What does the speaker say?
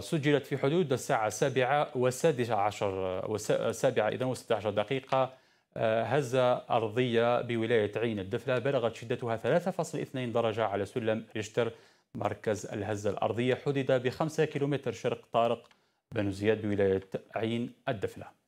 سجلت في حدود الساعة السابعة والسادسة عشر والسابعة إذا وستة عشر دقيقة آه، هزة أرضية بولاية عين الدفلة بلغت شدتها 3.2 درجة على سلم ريشتر مركز الهزة الأرضية حدد بخمسة كيلومتر شرق طارق بن زياد بولاية عين الدفلة